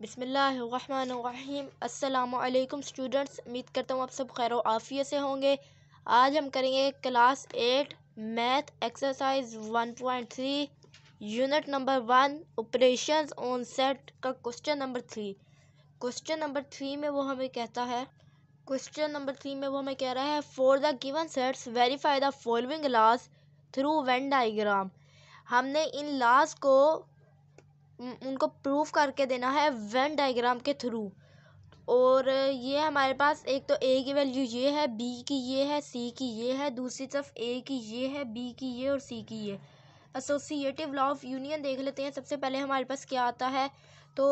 बिसमीम् अल्लाम स्टूडेंट्स उम्मीद करता हूँ आप सब खैर आफिया से होंगे आज हम करेंगे class eight math exercise one point three unit number one operation on set का question number three question number three में वो हमें कहता है क्वेश्चन नंबर थ्री में वो हमें कह रहा है for the given sets verify the following laws through Venn diagram हमने इन लास को उनको प्रूफ करके देना है वन डायग्राम के थ्रू और ये हमारे पास एक तो ए की वैल्यू ये है बी की ये है सी की ये है दूसरी तरफ ए की ये है बी की ये और सी की ये एसोसिएटिव लॉ ऑफ यूनियन देख लेते हैं सबसे पहले हमारे पास क्या आता है तो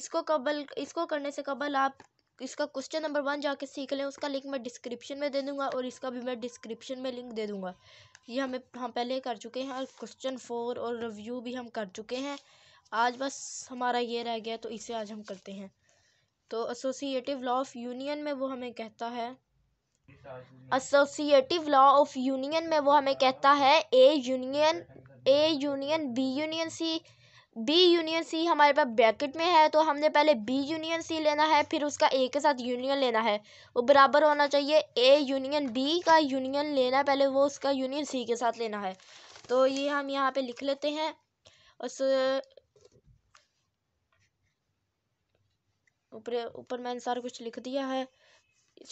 इसको कबल इसको करने से कबल आप इसका क्वेश्चन नंबर वन जाके सीख लें उसका लिंक मैं डिस्क्रिप्शन में दे दूंगा और इसका भी मैं डिस्क्रिप्शन में लिंक दे दूंगा ये हमें हम पहले कर चुके हैं और क्वेश्चन फोर और रिव्यू भी हम कर चुके हैं आज बस हमारा ये रह गया तो इसे आज हम करते हैं तो एसोसिएटिव लॉ ऑफ यूनियन में वो हमें कहता है एसोसिएटिव लॉ ऑफ यूनियन में वो हमें कहता है A union A union B union C B union C हमारे पास ब्रैकेट में है तो हमने पहले बी यूनियन सी लेना है फिर उसका ए के साथ यूनियन लेना है वो बराबर होना चाहिए ए यूनियन बी का यूनियन लेना पहले वो उसका यूनियन सी के साथ लेना है तो ये हम यहाँ पे लिख लेते हैं ऊपर ऊपर मैंने सारा कुछ लिख दिया है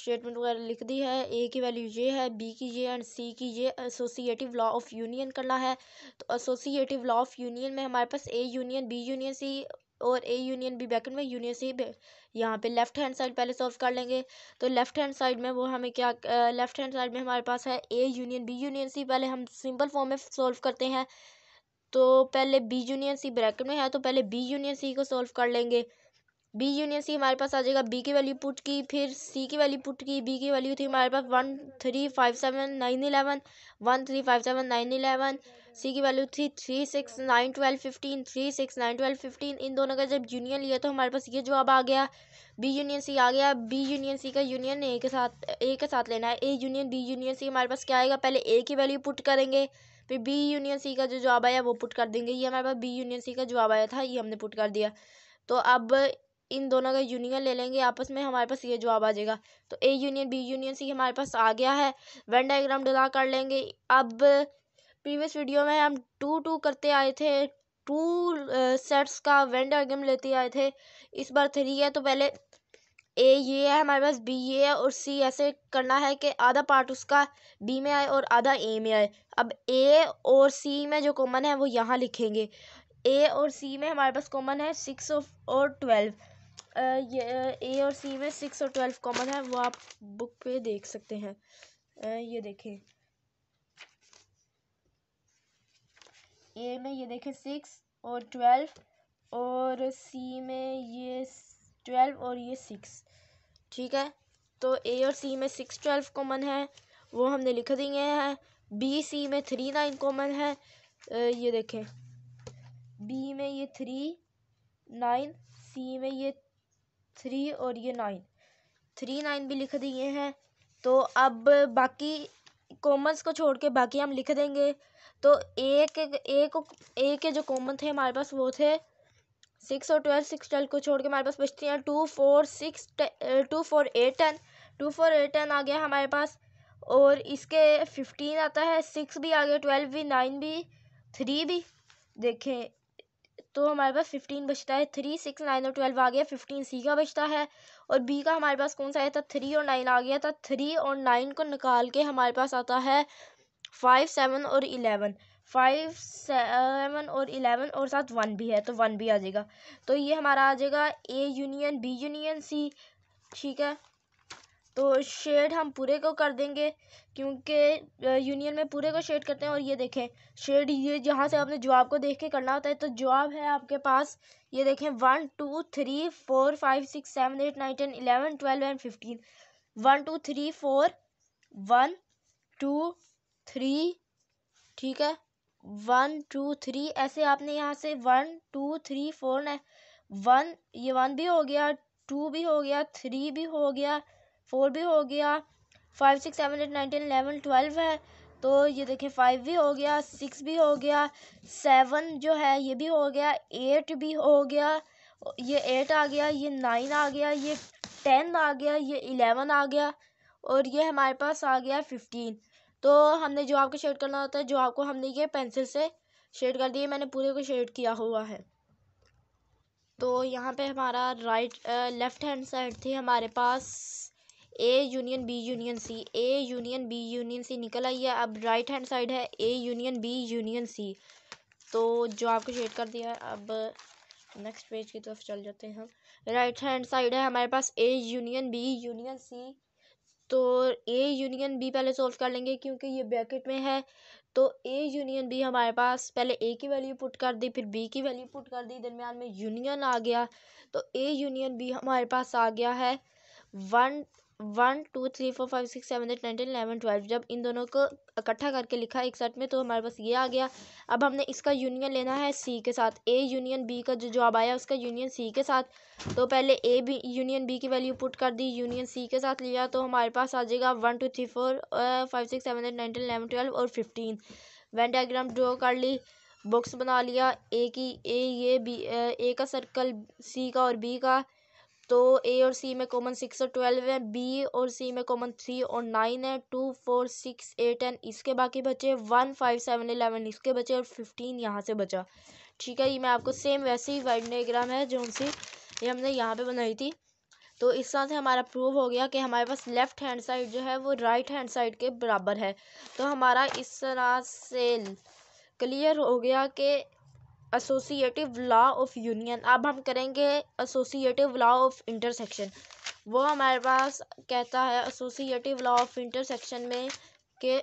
स्टेटमेंट वगैरह लिख दी है ए की वैल्यू ये है बी की ये एंड सी की ये एसोसिएटिव लॉ ऑफ यूनियन करना है तो एसोसिएटिव लॉ ऑफ यूनियन में हमारे पास A union B union C और ए यूनियन बी बैकेंड में यूनियन सी यहाँ पे लेफ्ट हैंड साइड पहले सॉल्व कर लेंगे तो लेफ्ट हैंड साइड में वो हमें क्या लेफ्ट हैंड साइड में हमारे पास है A union B union C पहले हम सिंपल फॉर्म में सॉल्व करते हैं तो पहले बी यूनियन सी ब्रैकेट में है तो पहले बी यूनियन सी को सॉल्व कर लेंगे बी यूनियन सी हमारे पास आ जाएगा बी की वैल्यू पुट की फिर सी की वैल्यू पुट की बी की वैल्यू थी हमारे पास one three five seven nine eleven one three five seven nine eleven C की वैल्यू थी three six nine twelve fifteen three six nine twelve fifteen इन दोनों का जब यूनियन लिया तो हमारे पास ये जवाब आ गया बी यूनियन सी आ गया बी यूनियन सी का यूनियन ए के साथ ए के साथ लेना है A union B union C हमारे पास क्या आएगा पहले ए की वैल्यू पुट करेंगे फिर बी यूनियन सी का जो जवाब आया वो पुट कर देंगे ये हमारे पास बी यूनियन सी का जवाब आया था ये हमने पुट कर दिया तो अब इन दोनों का यूनियन ले लेंगे आपस में हमारे पास ये जवाब आ जाएगा तो A union B union C हमारे पास आ गया है वेन डायग्राम ड्रा कर लेंगे अब प्रीवियस वीडियो में हम टू टू करते आए थे टू सेट्स uh, का वेन डायग्राम लेते आए थे इस बार थ्री है तो पहले ए ये है हमारे पास बी ये है और सी ऐसे करना है कि आधा पार्ट उसका बी में आए और आधा ए में आए अब ए और सी में जो कॉमन है वो यहाँ लिखेंगे ए और सी में हमारे पास कॉमन है सिक्स और ट्वेल्व ये ए और सी में सिक्स और ट्वेल्व कॉमन है वो आप बुक पे देख सकते हैं ये देखें ए में ये देखें सिक्स और ट्वेल्व और सी में ये ट्वेल्व और ये सिक्स ठीक है तो ए और सी में सिक्स ट्वेल्व कॉमन है वो हमने लिख दिए हैं बी सी में थ्री नाइन कॉमन है ये देखें बी में ये थ्री नाइन सी में ये थ्री और ये नाइन थ्री नाइन भी लिख दिए हैं तो अब बाकी कॉमन्स को छोड़ के बाकी हम लिख देंगे तो एक एक एक के जो कॉमन थे हमारे पास वो थे सिक्स और ट्वेल्व सिक्स ट्वेल्व को छोड़ के हमारे पास बचती हैं two four six two four eight ten two four eight ten आ गया हमारे पास और इसके फिफ्टीन आता है सिक्स भी आ गया ट्वेल्व भी नाइन भी थ्री भी देखें तो हमारे पास फिफ्टीन बचता है थ्री सिक्स नाइन और ट्वेल्व आ गया फिफ्टीन सी का बचता है और बी का हमारे पास कौन सा आया था थ्री और नाइन आ गया था थ्री और नाइन को निकाल के हमारे पास आता है फाइव सेवन और इलेवन फाइव सेवन और इलेवन और साथ वन भी है तो वन भी आ जाएगा तो ये हमारा आ जाएगा A union B union C ठीक है तो शेड हम पूरे को कर देंगे क्योंकि यूनियन में पूरे को शेड करते हैं और ये देखें शेड ये जहाँ से आपने जवाब को देख के करना होता है तो जवाब है आपके पास ये देखें one two three four five six seven eight nine ten eleven twelve and fifteen one two three four one two three ठीक है वन टू थ्री ऐसे आपने यहाँ से one two three four one ये वन भी हो गया टू भी हो गया थ्री भी हो गया फोर भी हो गया five six seven eight nine ten eleven twelve है तो ये देखें फाइव भी हो गया सिक्स भी हो गया सेवन जो है ये भी हो गया एट भी हो गया ये एट आ गया ये नाइन आ गया ये टेन आ गया ये इलेवन आ गया और ये हमारे पास आ गया फिफ्टीन तो हमने जो आपको शेड करना होता है जो आपको हमने ये पेंसिल से शेड कर दिए मैंने पूरे को शेड किया हुआ है तो यहाँ पे हमारा राइट लेफ़्ट हैंड साइड थी हमारे पास A union B union C A union B union C निकल आई है अब राइट हैंड साइड है A union B union C तो जो आपको शेड कर दिया है अब नेक्स्ट पेज की तरफ चल जाते हैं हम राइट हैंड साइड है हमारे पास A union B union C तो ए यूनियन बी पहले सॉल्व कर लेंगे क्योंकि ये ब्रैकेट में है तो ए यूनियन बी हमारे पास पहले ए की वैल्यू पुट कर दी फिर बी की वैल्यू पुट कर दी दरमियान में यूनियन आ गया तो ए यूनियन बी हमारे पास आ गया है one one two three four five six seven eight nine eleven twelve जब इन दोनों को इकट्ठा करके लिखा एक सेट में तो हमारे पास ये आ गया अब हमने इसका यूनियन लेना है सी के साथ ए यूनियन बी का जो जवाब आया उसका यूनियन सी के साथ तो पहले ए बी यूनियन बी की वैल्यू पुट कर दी यूनियन सी के साथ लिया तो हमारे पास आ जाएगा one two three four five six seven eight nine eleven twelve और फिफ्टीन वैन डायग्राम ड्रॉ कर ली बॉक्स बना लिया ए की ए ये बी ए का सर्कल सी का और बी का तो ए और सी में कॉमन सिक्स और ट्वेल्व है बी और सी में कॉमन थ्री और नाइन है two four six eight and इसके बाकी बचे वन फाइव सेवन एलेवन इसके बचे और फिफ्टीन यहाँ से बचा ठीक है ये मैं आपको सेम वैसे ही वाइड डाइग्राम है जो उनसे ये हमने यहाँ पे बनाई थी तो इस तरह से हमारा प्रूव हो गया कि हमारे पास लेफ़्ट हैंड साइड जो है वो राइट हैंड साइड के बराबर है तो हमारा इस तरह से क्लियर हो गया कि एसोसिएटिव लॉ ऑफ यूनियन अब हम करेंगे एसोसिएटिव लॉ ऑफ इंटरसेक्शन वो हमारे पास कहता है एसोसिएटिव लॉ ऑफ इंटरसेक्शन में के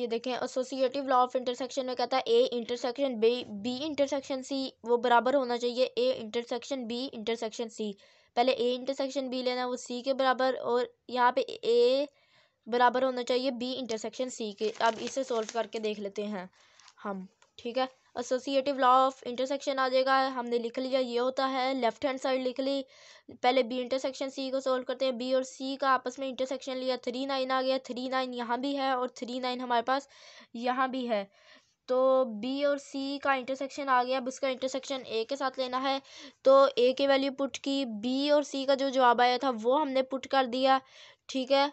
ये देखें एसोसिएटिव लॉ ऑफ इंटरसेक्शन में कहता है A intersection B B intersection C वो बराबर होना चाहिए A intersection B intersection C पहले ए इंटरसेक्शन बी लेना वो सी के बराबर और यहाँ पे ए बराबर होना चाहिए बी इंटरसेक्शन सी के अब इसे सॉल्व करके देख लेते हैं हम ठीक है एसोसिएटिव लॉ ऑफ इंटरसेक्शन आ जाएगा हमने लिख लिया ये होता है लेफ्ट हैंड साइड लिख ली पहले बी इंटरसेक्शन सी को सोल्व करते हैं बी और सी का आपस में इंटरसेक्शन लिया थ्री नाइन आ गया थ्री नाइन यहाँ भी है और थ्री नाइन हमारे पास यहाँ भी है तो बी और सी का इंटरसेक्शन आ गया अब इसका इंटरसेक्शन ए के साथ लेना है तो ए की वैल्यू पुट की बी और सी का जो जवाब आया था वो हमने पुट कर दिया ठीक है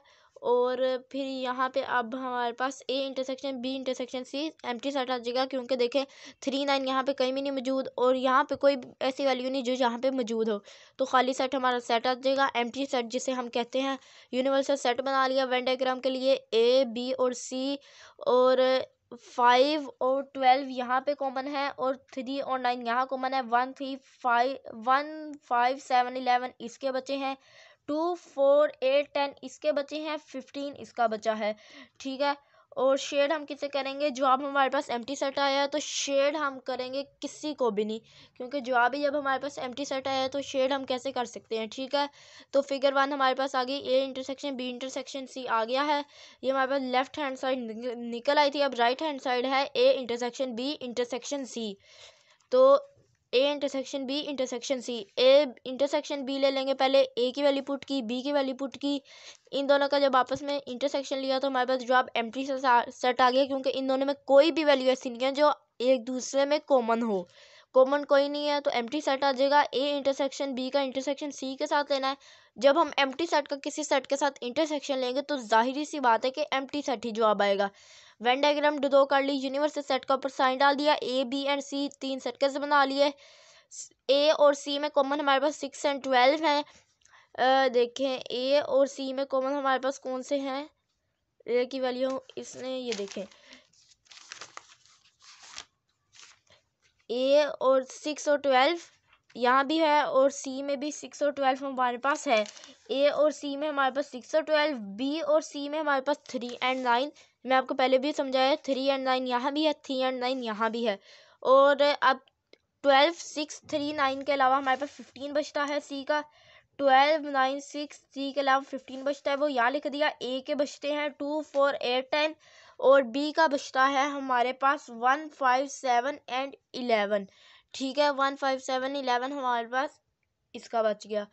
और फिर यहाँ पे अब हमारे पास A intersection B intersection C empty set आ जाएगा क्योंकि देखें थ्री नाइन यहाँ पे कहीं भी नहीं मौजूद और यहाँ पे कोई ऐसी वैल्यू नहीं जो यहाँ पे मौजूद हो तो खाली सेट हमारा सेट आ जाएगा एम टी सेट जिसे हम कहते हैं यूनिवर्सल सेट बना लिया वेंडाग्राम के लिए ए बी और सी और फाइव और ट्वेल्व यहाँ पे कॉमन है और थ्री और नाइन यहाँ कॉमन है one three five one five seven eleven इसके बच्चे हैं टू फोर एट टेन इसके बचे हैं फिफ्टीन इसका बचा है ठीक है और शेड हम किसे करेंगे जवाब हमारे पास एम टी सेट आया है तो शेड हम करेंगे किसी को भी नहीं क्योंकि जवाब ही जब हमारे पास एम टी सेट आया है तो शेड हम कैसे कर सकते हैं ठीक है तो फिगर वन हमारे पास आ गई A intersection B intersection C आ गया है ये हमारे पास लेफ्ट हैंड साइड निकल आई थी अब राइट हैंड साइड है A intersection B intersection C तो A intersection B intersection C A intersection B ले लेंगे पहले ए की वैल्यू पुट की बी की वैल्यू पुट की इन दोनों का जब आपस में इंटरसेक्शन लिया तो हमारे पास जवाब एम टी सेट आ गया क्योंकि इन दोनों में कोई भी वैल्यू ऐसी नहीं है जो एक दूसरे में कॉमन हो कॉमन कोई नहीं है तो एम टी सेट आ जाएगा ए इंटरसेक्शन बी का इंटरसेक्शन सी के साथ लेना है जब हम एम टी सेट का किसी सेट के साथ इंटरसेक्शन लेंगे तो जाहिर सी बात है कि एम टी सेट ही जवाब आएगा वेन डायग्राम दो कर ली यूनिवर्स सेट का ऊपर साइन डाल दिया ए बी एंड सी तीन कैसे बना लिए ए और सी में कॉमन हमारे पास सिक्स एंड ट्वेल्व है देखें ए और सी में कॉमन हमारे पास कौन से हैं ए की वैल्यू इसने ये देखें ए और सिक्स और ट्वेल्व यहाँ भी है और सी में भी सिक्स और ट्वेल्व हमारे पास है ए और सी में हमारे पास सिक्स और ट्वेल्व बी और सी में हमारे पास थ्री एंड नाइन मैं आपको पहले भी समझाया थ्री एंड नाइन यहाँ भी है थ्री एंड नाइन यहाँ भी है और अब ट्वेल्व सिक्स थ्री नाइन के अलावा हमारे पास फिफ्टीन बचता है सी का ट्वेल्व नाइन सिक्स सी के अलावा फिफ्टीन बचता है वो यहाँ लिख दिया ए के बचते हैं टू फोर एट टेन और बी का बचता है हमारे पास one five seven and eleven ठीक है वन फाइव सेवन इलेवन हमारे पास इसका बच गया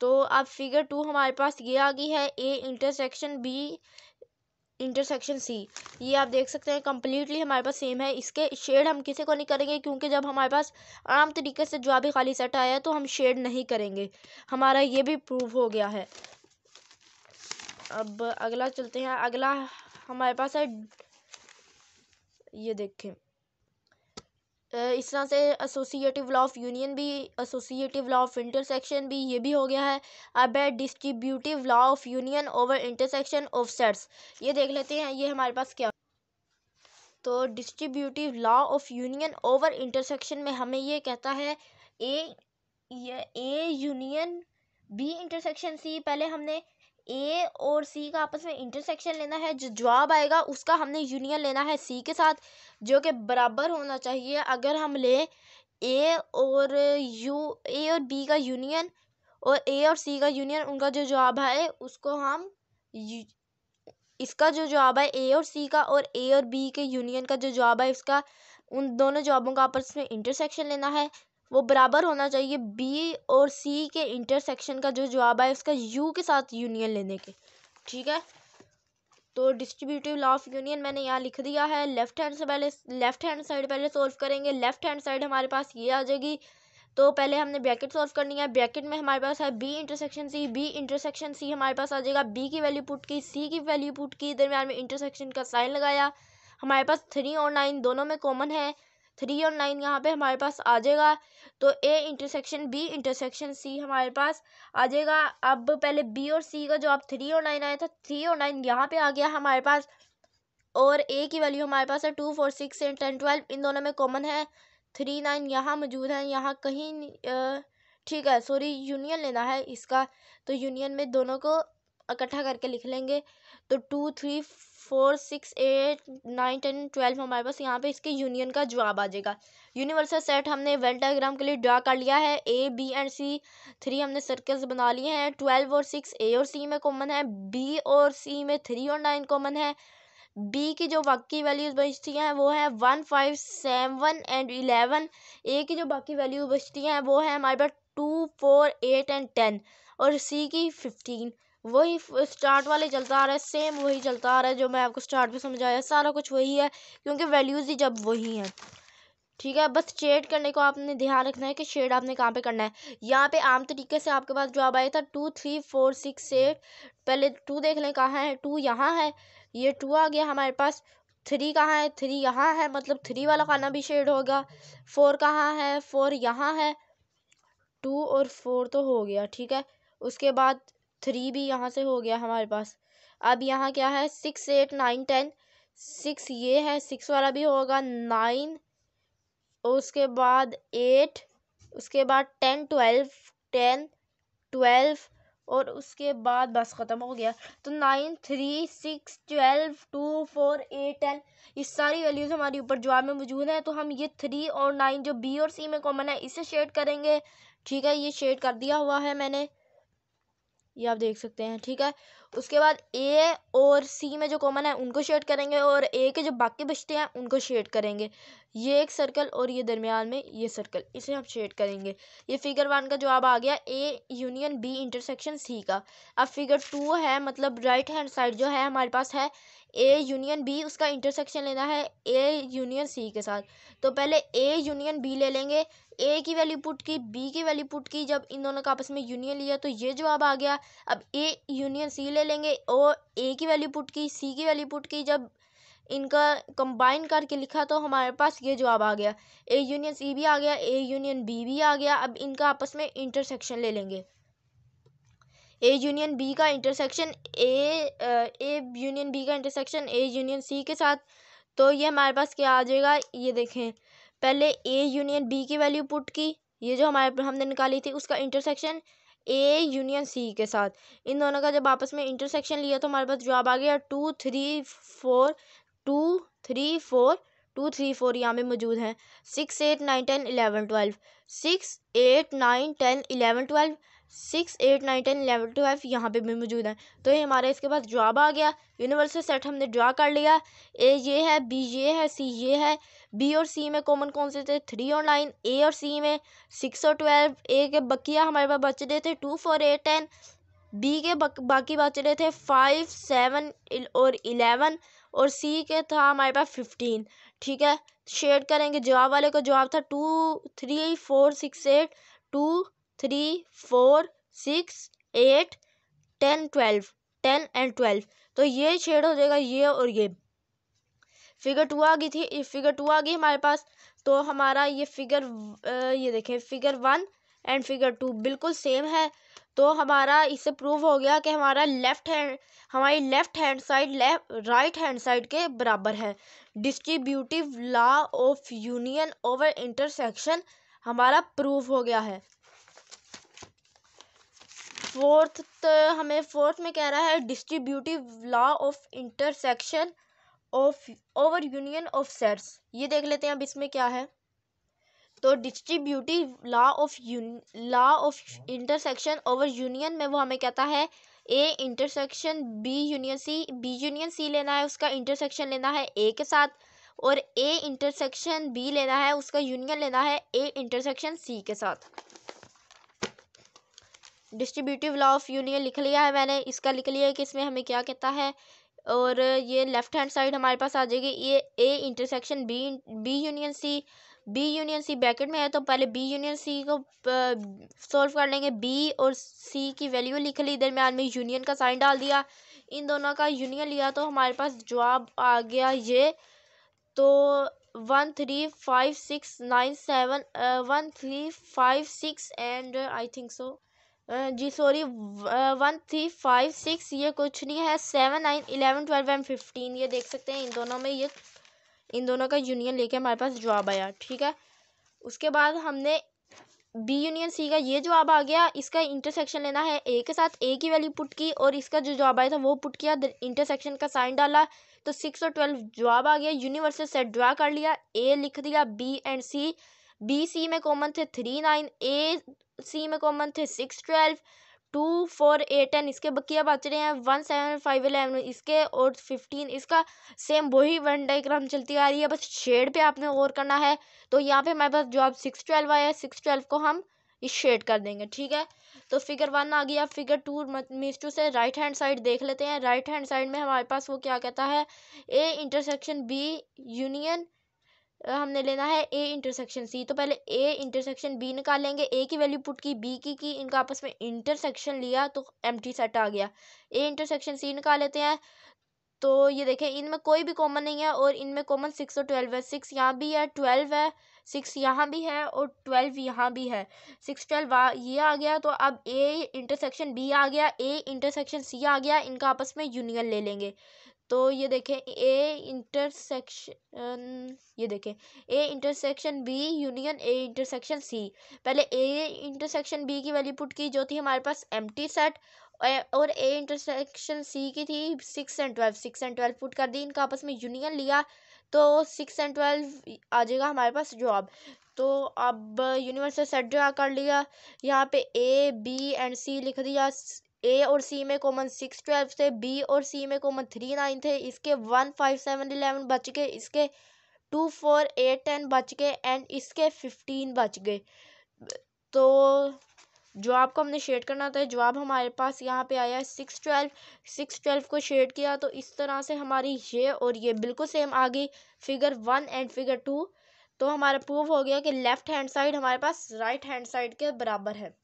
तो अब फिगर टू हमारे पास ये आ गई है A intersection B intersection C ये आप देख सकते हैं कम्प्लीटली हमारे पास सेम है इसके शेड हम किसी को नहीं करेंगे क्योंकि जब हमारे पास आम तरीके से जवाबी खाली सेट आया है तो हम शेड नहीं करेंगे हमारा ये भी प्रूव हो गया है अब अगला चलते हैं अगला हमारे पास है ये देखें इस तरह से एसोसिएटिव लॉ ऑफ यूनियन भी एसोसिएटिव लॉ ऑफ इंटरसेक्शन भी ये भी हो गया है अब है distributive law of union over intersection of sets ये देख लेते हैं ये हमारे पास क्या तो distributive law of union over intersection में हमें ये कहता है A A union B intersection C पहले हमने ए और सी का आपस में इंटरसेक्शन लेना है जो जवाब आएगा उसका हमने यूनियन लेना है सी के साथ जो कि बराबर होना चाहिए अगर हम लें ए और यू ए और बी का यूनियन और ए और सी का यूनियन उनका जो जवाब है उसको हम इसका जो जवाब है ए और सी का और ए और बी के यूनियन का जो जवाब है उसका उन दोनों जवाबों का आपस में इंटरसेक्शन लेना है वो बराबर होना चाहिए बी और सी के इंटरसेक्शन का जो जवाब आए उसका यू के साथ यूनियन लेने के ठीक है तो डिस्ट्रीब्यूटिव लॉ ऑफ यूनियन मैंने यहाँ लिख दिया है लेफ्ट हैंड से पहले लेफ्ट हैंड साइड पहले सॉल्व करेंगे लेफ्ट हैंड साइड हमारे पास ये आ जाएगी तो पहले हमने ब्रैकेट सॉल्व करनी है ब्रैकेट में हमारे पास है B intersection C B intersection C हमारे पास आ जाएगा बी की वैल्यू पुट की सी की वैल्यू पुट की दरमियान में इंटरसेक्शन का साइन लगाया हमारे पास थ्री और नाइन दोनों में कॉमन है थ्री और नाइन यहाँ पे हमारे पास आ जाएगा तो A intersection B intersection C हमारे पास आ जाएगा अब पहले बी और सी का जो आप थ्री और नाइन आया था थ्री और नाइन यहाँ पे आ गया हमारे पास और ए की वैल्यू हमारे पास है two four six and ten twelve इन दोनों में कॉमन है थ्री नाइन यहाँ मौजूद है यहाँ कहीं ठीक है सॉरी यूनियन लेना है इसका तो यूनियन में दोनों को इकट्ठा करके लिख लेंगे तो two three four six eight nine ten twelve हमारे पास यहाँ पे इसके यूनियन का जवाब आ जाएगा यूनिवर्सल सेट हमने वेल के लिए ड्रा कर लिया है A B and C three हमने सर्कल्स बना लिए हैं ट्वेल्व और सिक्स ए और सी में कॉमन है बी और सी में थ्री और नाइन कॉमन है बी की जो बाकी वैल्यूज बचती हैं वो है one five seven and eleven A की जो बाकी वैल्यूज बचती हैं वो है हमारे पास two four eight and ten और सी की फिफ्टीन वही स्टार्ट वाले चलता आ रहा है सेम वही चलता आ रहा है जो मैं आपको स्टार्ट में समझाया सारा कुछ वही है क्योंकि वैल्यूज़ ही जब वही हैं ठीक है बस शेड करने को आपने ध्यान रखना है कि शेड आपने कहाँ पे करना है यहाँ पे आम तरीके से आपके पास जवाब आया था two three four six eight पहले टू देख लें कहाँ है टू यहाँ है ये टू आ गया हमारे पास थ्री कहाँ है थ्री यहाँ है मतलब थ्री वाला खाना भी शेड होगा फोर कहाँ है फोर यहाँ है टू और फोर तो हो गया ठीक है उसके बाद थ्री भी यहाँ से हो गया हमारे पास अब यहाँ क्या है six eight nine ten six ये है सिक्स वाला भी होगा नाइन उसके बाद एट उसके बाद टेन ट्वेल्व टेन ट्वेल्व और उसके बाद बस ख़त्म हो गया तो nine three six twelve two four eight ten ये सारी वैल्यूज़ हमारी ऊपर जवाब में मौजूद हैं तो हम ये थ्री और नाइन जो बी और सी में कॉमन है इसे शेड करेंगे ठीक है ये शेड कर दिया हुआ है मैंने ये आप देख सकते हैं ठीक है उसके बाद ए और सी में जो कॉमन है उनको शेड करेंगे और ए के जो बाकी बचते हैं उनको शेड करेंगे ये एक सर्कल और ये दरमियान में ये सर्कल इसे हम शेड करेंगे ये फिगर वन का जवाब आ गया A union B intersection C का अब फिगर टू है मतलब राइट हैंड साइड जो है हमारे पास है ए यूनियन बी उसका इंटरसेक्शन लेना है ए यूनियन सी के साथ तो पहले ए यूनियन बी ले लेंगे ए की वैल्यू पुट की बी की वैल्यू पुट की जब इन दोनों का आपस में यूनियन लिया तो ये जवाब आ गया अब ए यूनियन सी ले लेंगे और ए की वैल्यू पुट की सी की वैल्यू पुट की जब इनका कंबाइन करके लिखा तो हमारे पास ये जवाब आ गया ए यूनियन सी भी आ गया ए यूनियन बी भी आ गया अब इनका आपस में इंटरसेक्शन ले लेंगे ए यूनियन बी का intersection A A union B का इंटरसेक्शन ए यूनियन सी के साथ तो ये हमारे पास क्या आ जाएगा ये देखें पहले ए यूनियन बी की वैल्यू पुट की ये जो हमारे हमने निकाली थी उसका इंटरसेक्शन ए यूनियन सी के साथ इन दोनों का जब आपस में इंटरसेक्शन लिया तो हमारे पास जवाब आ गया two three four two three four two three four यहाँ पे मौजूद हैं six eight nine ten eleven twelve six eight nine ten eleven twelve six eight nine ten eleven twelve यहाँ पे भी मौजूद हैं तो ये हमारा इसके बाद जॉब आ गया यूनिवर्सल सेट हमने ड्रा कर लिया ए ये है बी ये है सी ये है बी और सी में कॉमन कौन से थे थ्री और नाइन ए और सी में सिक्स और ट्वेल्व ए के बकिया हमारे पास बच रहे थे two four eight ten B के बाकी बच रहे थे फाइव सेवन और इलेवन और सी के था हमारे पास फिफ्टीन ठीक है शेयर करेंगे जवाब वाले का जवाब था two three four six eight two three four six eight ten twelve ten and twelve तो ये छेड़ हो जाएगा ये और ये फिगर टू आ गई थी फिगर टू आ गई हमारे पास तो हमारा ये फिगर ये देखें figure one and figure two बिल्कुल सेम है तो हमारा इससे प्रूव हो गया कि हमारा लेफ़्ट हैंड हमारी left hand side left right hand side के बराबर है distributive law of union over intersection हमारा प्रूव हो गया है फोर्थ हमें फोर्थ में कह रहा है distributive law of intersection of over union of sets ये देख लेते हैं अब इसमें क्या है तो distributive law of law of intersection over union में वो हमें कहता है A intersection B union C B union C लेना है उसका इंटरसेक्शन लेना है ए के साथ और ए इंटरसेक्शन बी लेना है उसका यूनियन लेना है ए इंटरसेक्शन सी के साथ डिस्ट्रीब्यूटिव लॉ ऑफ यूनियन लिख लिया है मैंने इसका लिख लिया है कि इसमें हमें क्या कहता है और ये लेफ्ट हैंड साइड हमारे पास आ जाएगी ये A intersection B B union C B union C bracket में है तो पहले बी यूनियन सी को सॉल्व कर लेंगे बी और सी की वैल्यू लिख ली दरम्यान में यूनियन का साइन डाल दिया इन दोनों का यूनियन लिया तो हमारे पास जवाब आ गया ये तो one three five six nine seven one three five six and I think so जी sorry one three five six ये कुछ नहीं है seven nine eleven twelve and fifteen ये देख सकते हैं इन दोनों में ये इन दोनों का यूनियन लेके हमारे पास जवाब आया ठीक है उसके बाद हमने बी यूनियन सी का ये जवाब आ गया इसका इंटरसेक्शन लेना है ए के साथ ए की वैल्यू पुट की और इसका जो जवाब आया था वो पुट किया इंटरसेक्शन का साइन डाला तो सिक्स और ट्वेल्व जवाब आ गया यूनिवर्सल सेट ड्रा कर लिया ए लिख दिया B and C B C में कॉमन थे थ्री नाइन ए सी में कॉमन थे six twelve two four eight ten इसके बकिया बच रहे हैं वन सेवन फाइव एलेवन इसके और फिफ्टीन इसका सेम वही वन डाइग्राम चलती आ रही है बस शेड पे आपने और करना है तो यहाँ पे हमारे पास जो आप सिक्स ट्वेल्व आया है सिक्स ट्वेल्व को हम इस शेड कर देंगे ठीक है तो फिगर वन आ गया फिगर टू मीस टू से राइट हैंड साइड देख लेते हैं राइट हैंड साइड में हमारे पास वो क्या कहता है ए इंटरसेक्शन बी यूनियन हमने लेना है ए इंटरसेक्शन सी तो पहले ए इंटरसेक्शन बी निकालेंगे ए की वैल्यू पुट की बी की की इनका आपस में इंटरसेक्शन लिया तो एम टी सेट आ गया ए इंटरसेक्शन सी निकाल लेते हैं तो ये देखें इनमें कोई भी कॉमन नहीं है और इनमें कॉमन सिक्स और ट्वेल्व है सिक्स यहाँ भी है ट्वेल्व है सिक्स यहाँ भी है और ट्वेल्व यहाँ भी है सिक्स ट्वेल्व ये आ गया तो अब ए इंटरसेक्शन बी आ गया ए इंटरसेक्शन सी आ गया इनका आपस में यूनियन ले लेंगे तो ये देखें ए इंटरसेक्शन ये देखें A intersection B union A intersection C पहले ए इंटरसेक्शन बी की वैल्यू पुट की जो थी हमारे पास एम टी सेट और ए इंटरसेक्शन सी की थी six and twelve six and twelve put कर दी इनका आपस में यूनियन लिया तो सिक्स एंड ट्वेल्व आ जाएगा हमारे पास जॉब तो अब यूनिवर्सल सेट ड्रा कर लिया यहाँ पे ए बी एंड सी लिख दिया ए और सी में कॉमन सिक्स ट्वेल्व थे बी और सी में कॉमन थ्री नाइन थे इसके वन फाइव सेवन इलेवन बच गए इसके टू फोर एट टेन बच गए एंड इसके फिफ्टीन बच गए तो जवाब को हमने शेड करना था जवाब हमारे पास यहाँ पे आया सिक्स ट्वेल्व सिक्स ट्वेल्व को शेड किया तो इस तरह से हमारी ये और ये बिल्कुल सेम आ गई figure one and figure two तो हमारा प्रूव हो गया कि लेफ़्ट हैंड साइड हमारे पास राइट हैंड साइड के बराबर है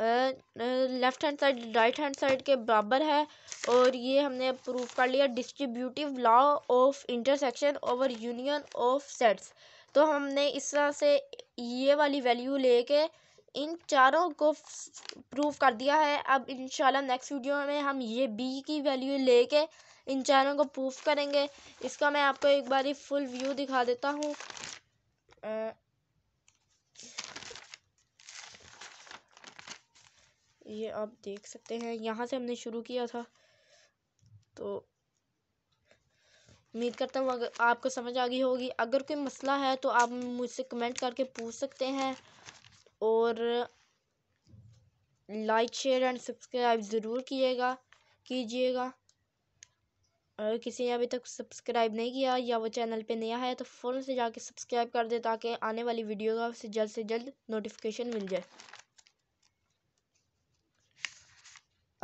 left hand side right hand side के बराबर है और ये हमने प्रूफ कर लिया distributive law of intersection over union of sets तो हमने इस तरह से ये वाली वैल्यू लेके इन चारों को प्रूव कर दिया है अब इंशाल्लाह नेक्स्ट वीडियो में हम ये बी की वैल्यू लेके इन चारों को प्रूफ करेंगे इसका मैं आपको एक बार फुल व्यू दिखा देता हूँ ये आप देख सकते हैं यहाँ से हमने शुरू किया था तो उम्मीद करता हूँ अगर आपको समझ आ गई होगी अगर कोई मसला है तो आप मुझसे कमेंट करके पूछ सकते हैं और लाइक शेयर एंड सब्सक्राइब ज़रूर किएगा कीजिएगा अगर किसी ने अभी तक सब्सक्राइब नहीं किया या वो चैनल पे नया है तो फ़ोन से जाके सब्सक्राइब कर दे ताकि आने वाली वीडियो का उसे जल्द से जल्द नोटिफिकेशन मिल जाए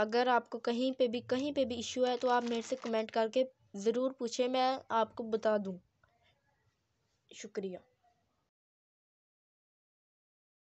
अगर आपको कहीं पे भी कहीं पे भी इशू है तो आप मेरे से कमेंट करके ज़रूर पूछें मैं आपको बता दूँ शुक्रिया